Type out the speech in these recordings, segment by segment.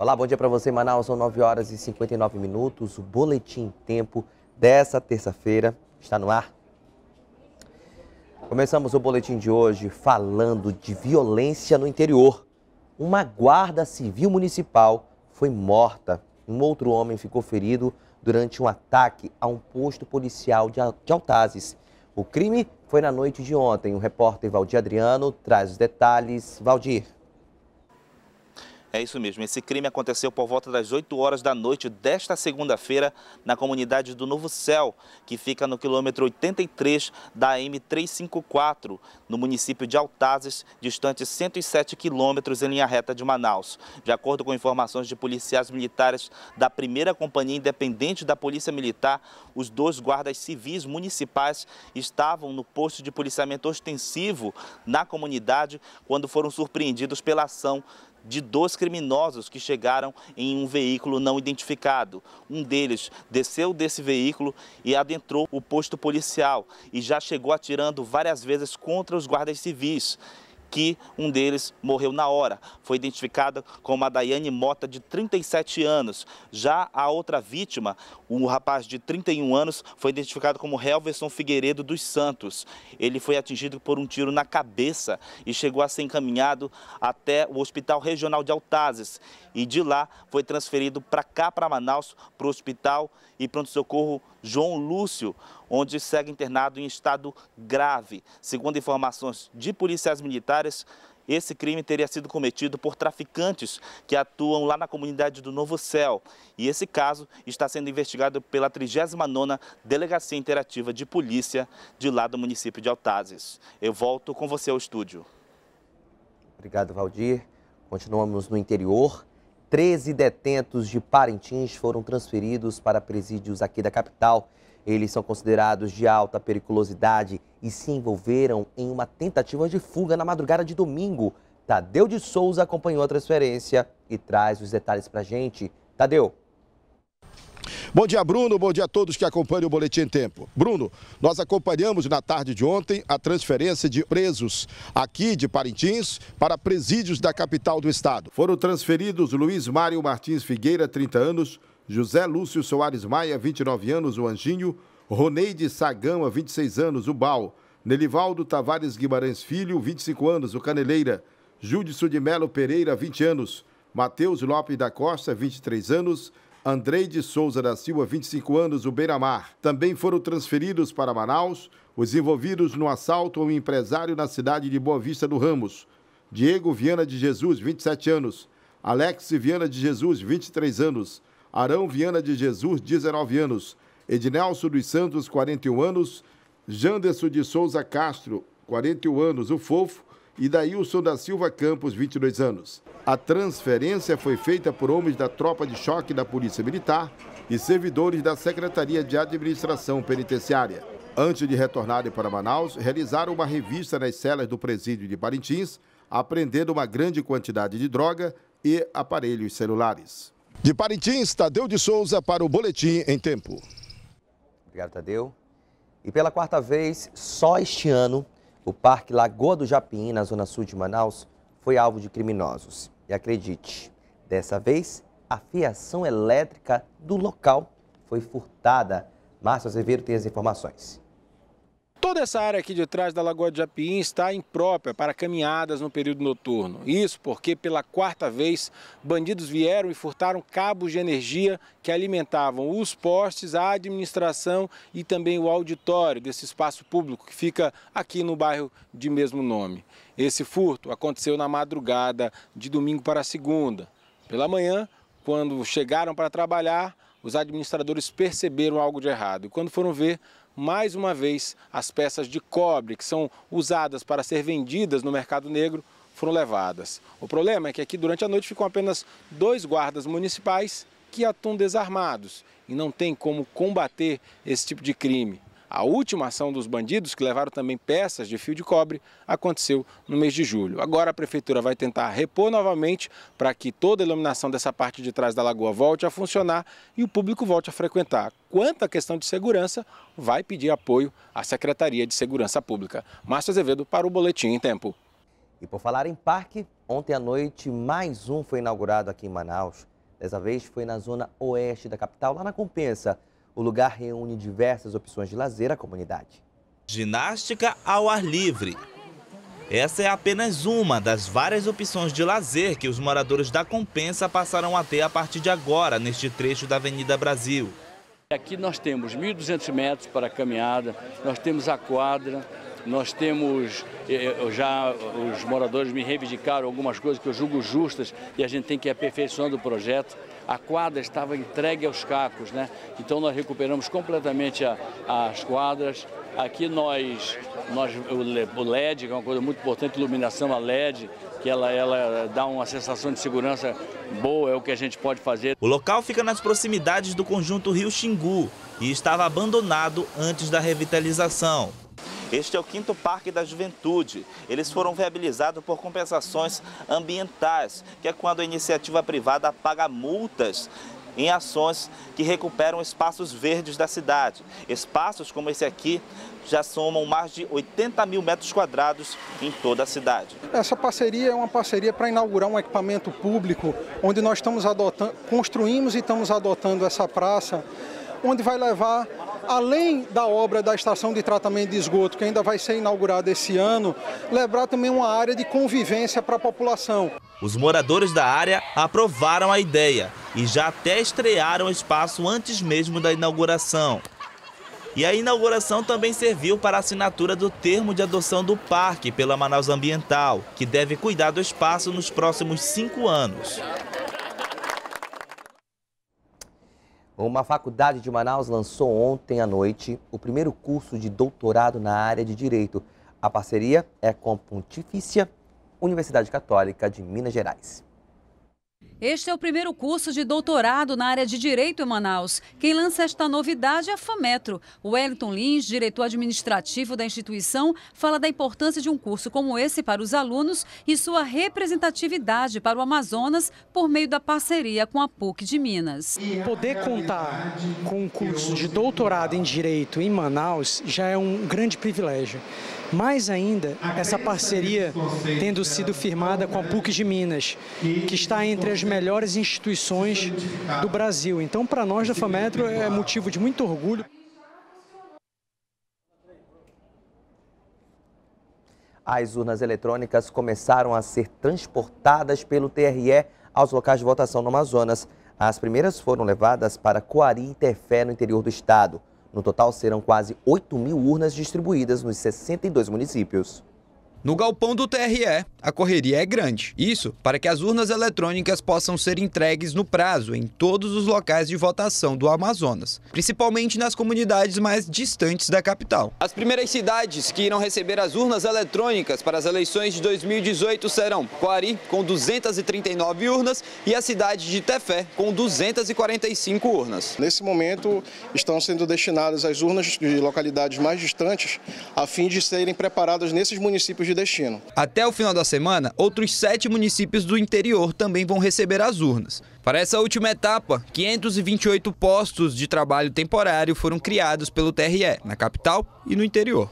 Olá, bom dia para você, Manaus. São 9 horas e 59 minutos. O Boletim Tempo dessa terça-feira está no ar. Começamos o boletim de hoje falando de violência no interior. Uma guarda civil municipal foi morta. Um outro homem ficou ferido durante um ataque a um posto policial de Altazes. O crime foi na noite de ontem. O repórter Valdir Adriano traz os detalhes. Valdir. É isso mesmo. Esse crime aconteceu por volta das 8 horas da noite desta segunda-feira na comunidade do Novo Céu, que fica no quilômetro 83 da M354, no município de Altazes, distante 107 quilômetros em linha reta de Manaus. De acordo com informações de policiais militares da primeira companhia independente da Polícia Militar, os dois guardas civis municipais estavam no posto de policiamento ostensivo na comunidade quando foram surpreendidos pela ação de dois criminosos que chegaram em um veículo não identificado. Um deles desceu desse veículo e adentrou o posto policial e já chegou atirando várias vezes contra os guardas civis que um deles morreu na hora. Foi identificada como a Daiane Mota, de 37 anos. Já a outra vítima, um rapaz de 31 anos, foi identificado como Helverson Figueiredo dos Santos. Ele foi atingido por um tiro na cabeça e chegou a ser encaminhado até o Hospital Regional de Altazes. E de lá foi transferido para cá, para Manaus, para o hospital e pronto-socorro João Lúcio, onde segue internado em estado grave. Segundo informações de policiais militares, esse crime teria sido cometido por traficantes que atuam lá na comunidade do Novo Céu. E esse caso está sendo investigado pela 39ª Delegacia Interativa de Polícia de lá do município de Altazes. Eu volto com você ao estúdio. Obrigado, Valdir. Continuamos no interior. 13 detentos de Parintins foram transferidos para presídios aqui da capital. Eles são considerados de alta periculosidade e se envolveram em uma tentativa de fuga na madrugada de domingo. Tadeu de Souza acompanhou a transferência e traz os detalhes para gente. Tadeu. Bom dia, Bruno. Bom dia a todos que acompanham o Boletim em Tempo. Bruno, nós acompanhamos na tarde de ontem a transferência de presos aqui de Parintins para presídios da capital do estado. Foram transferidos Luiz Mário Martins Figueira, 30 anos, José Lúcio Soares Maia, 29 anos, o Anjinho, Roneide Sagama, 26 anos, o Bal, Nelivaldo Tavares Guimarães Filho, 25 anos, o Caneleira, Júdice de Melo Pereira, 20 anos, Matheus Lopes da Costa, 23 anos, Andrei de Souza da Silva, 25 anos, o Beira-Mar. Também foram transferidos para Manaus os envolvidos no assalto a um empresário na cidade de Boa Vista do Ramos. Diego Viana de Jesus, 27 anos. Alex Viana de Jesus, 23 anos. Arão Viana de Jesus, 19 anos. Ednelson dos Santos, 41 anos. Janderson de Souza Castro, 41 anos, o Fofo e Daílson da Silva Campos, 22 anos. A transferência foi feita por homens da Tropa de Choque da Polícia Militar e servidores da Secretaria de Administração Penitenciária. Antes de retornarem para Manaus, realizaram uma revista nas celas do presídio de Parintins, apreendendo uma grande quantidade de droga e aparelhos celulares. De Parintins, Tadeu de Souza para o Boletim em Tempo. Obrigado, Tadeu. E pela quarta vez, só este ano, o Parque Lagoa do Japim, na zona sul de Manaus, foi alvo de criminosos. E acredite, dessa vez, a fiação elétrica do local foi furtada. Márcio Azevedo tem as informações. Toda essa área aqui de trás da Lagoa de Japiim está imprópria para caminhadas no período noturno. Isso porque, pela quarta vez, bandidos vieram e furtaram cabos de energia que alimentavam os postes, a administração e também o auditório desse espaço público que fica aqui no bairro de mesmo nome. Esse furto aconteceu na madrugada de domingo para segunda. Pela manhã, quando chegaram para trabalhar, os administradores perceberam algo de errado. E quando foram ver, mais uma vez, as peças de cobre que são usadas para ser vendidas no mercado negro foram levadas. O problema é que aqui durante a noite ficam apenas dois guardas municipais que atuam desarmados e não tem como combater esse tipo de crime. A última ação dos bandidos, que levaram também peças de fio de cobre, aconteceu no mês de julho. Agora a prefeitura vai tentar repor novamente para que toda a iluminação dessa parte de trás da lagoa volte a funcionar e o público volte a frequentar. Quanto à questão de segurança, vai pedir apoio à Secretaria de Segurança Pública. Márcio Azevedo para o Boletim em Tempo. E por falar em parque, ontem à noite mais um foi inaugurado aqui em Manaus. Dessa vez foi na zona oeste da capital, lá na Compensa. O lugar reúne diversas opções de lazer à comunidade. Ginástica ao ar livre. Essa é apenas uma das várias opções de lazer que os moradores da Compensa passarão a ter a partir de agora, neste trecho da Avenida Brasil. Aqui nós temos 1.200 metros para caminhada, nós temos a quadra, nós temos, eh, eh, já os moradores me reivindicaram algumas coisas que eu julgo justas e a gente tem que ir aperfeiçoando o projeto. A quadra estava entregue aos cacos, né? Então nós recuperamos completamente a, as quadras. Aqui nós, nós, o LED, que é uma coisa muito importante, iluminação a LED, que ela, ela dá uma sensação de segurança boa, é o que a gente pode fazer. O local fica nas proximidades do conjunto Rio Xingu e estava abandonado antes da revitalização. Este é o quinto Parque da Juventude. Eles foram viabilizados por compensações ambientais, que é quando a iniciativa privada paga multas em ações que recuperam espaços verdes da cidade. Espaços como esse aqui já somam mais de 80 mil metros quadrados em toda a cidade. Essa parceria é uma parceria para inaugurar um equipamento público onde nós estamos adotando, construímos e estamos adotando essa praça, onde vai levar além da obra da estação de tratamento de esgoto, que ainda vai ser inaugurada esse ano, Lebrar também uma área de convivência para a população. Os moradores da área aprovaram a ideia e já até estrearam o espaço antes mesmo da inauguração. E a inauguração também serviu para a assinatura do termo de adoção do parque pela Manaus Ambiental, que deve cuidar do espaço nos próximos cinco anos. Uma faculdade de Manaus lançou ontem à noite o primeiro curso de doutorado na área de Direito. A parceria é com a Pontifícia Universidade Católica de Minas Gerais. Este é o primeiro curso de doutorado na área de Direito em Manaus. Quem lança esta novidade é a FAMETRO. O Wellington Lins, diretor administrativo da instituição, fala da importância de um curso como esse para os alunos e sua representatividade para o Amazonas por meio da parceria com a PUC de Minas. Poder contar com um curso de doutorado em Direito em Manaus já é um grande privilégio. Mais ainda, essa parceria tendo sido firmada com a PUC de Minas, que está entre as melhores instituições do Brasil. Então, para nós da FAMetro é motivo de muito orgulho. As urnas eletrônicas começaram a ser transportadas pelo TRE aos locais de votação no Amazonas. As primeiras foram levadas para Coari e Tefé, no interior do estado. No total, serão quase 8 mil urnas distribuídas nos 62 municípios. No galpão do TRE, a correria é grande. Isso para que as urnas eletrônicas possam ser entregues no prazo em todos os locais de votação do Amazonas, principalmente nas comunidades mais distantes da capital. As primeiras cidades que irão receber as urnas eletrônicas para as eleições de 2018 serão Coari, com 239 urnas, e a cidade de Tefé, com 245 urnas. Nesse momento, estão sendo destinadas as urnas de localidades mais distantes, a fim de serem preparadas nesses municípios de destino. Até o final da semana, outros sete municípios do interior também vão receber as urnas. Para essa última etapa, 528 postos de trabalho temporário foram criados pelo TRE, na capital e no interior.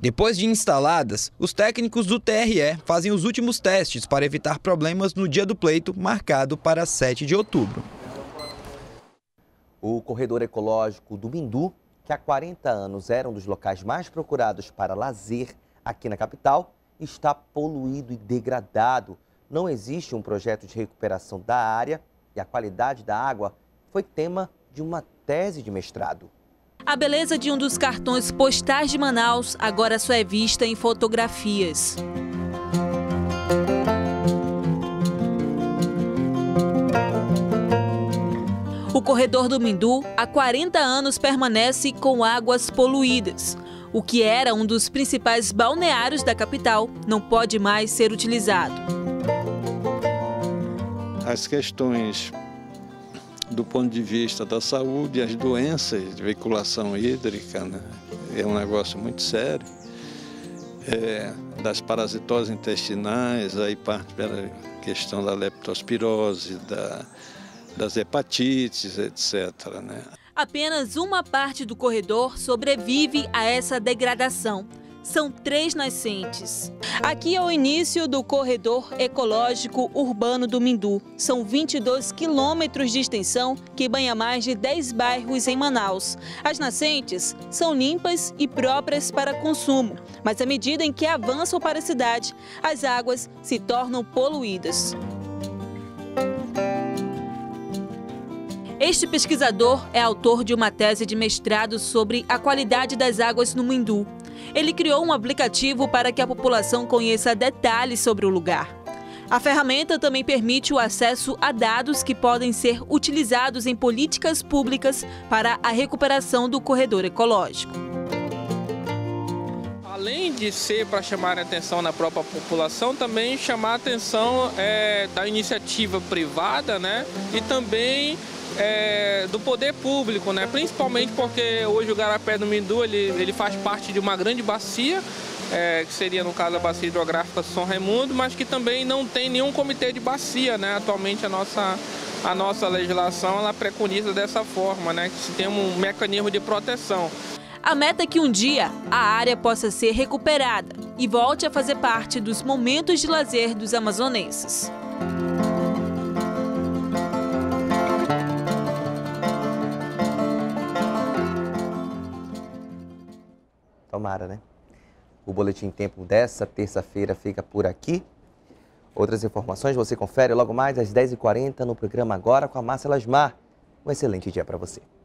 Depois de instaladas, os técnicos do TRE fazem os últimos testes para evitar problemas no dia do pleito, marcado para 7 de outubro. O corredor ecológico do Mindu, que há 40 anos era um dos locais mais procurados para lazer, aqui na capital está poluído e degradado. Não existe um projeto de recuperação da área e a qualidade da água foi tema de uma tese de mestrado. A beleza de um dos cartões postais de Manaus agora só é vista em fotografias. O corredor do Mindu há 40 anos permanece com águas poluídas. O que era um dos principais balneários da capital não pode mais ser utilizado. As questões do ponto de vista da saúde, as doenças de veiculação hídrica, né? é um negócio muito sério. É, das parasitoses intestinais, aí parte pela questão da leptospirose, da, das hepatites, etc. Né? Apenas uma parte do corredor sobrevive a essa degradação. São três nascentes. Aqui é o início do corredor ecológico urbano do Mindu. São 22 quilômetros de extensão que banha mais de 10 bairros em Manaus. As nascentes são limpas e próprias para consumo, mas à medida em que avançam para a cidade, as águas se tornam poluídas. Este pesquisador é autor de uma tese de mestrado sobre a qualidade das águas no Mindu. Ele criou um aplicativo para que a população conheça detalhes sobre o lugar. A ferramenta também permite o acesso a dados que podem ser utilizados em políticas públicas para a recuperação do corredor ecológico. Além de ser para chamar a atenção na própria população, também chamar a atenção é, da iniciativa privada né? e também é, do poder público, né? principalmente porque hoje o Garapé do Mindu ele, ele faz parte de uma grande bacia, é, que seria no caso a bacia hidrográfica São Raimundo, mas que também não tem nenhum comitê de bacia. Né? Atualmente a nossa, a nossa legislação ela preconiza dessa forma, né? que se tem um mecanismo de proteção. A meta é que um dia a área possa ser recuperada e volte a fazer parte dos momentos de lazer dos amazonenses. Tomara, né? O Boletim Tempo dessa terça-feira fica por aqui. Outras informações você confere logo mais às 10h40 no programa Agora com a Márcia Lasmar. Um excelente dia para você.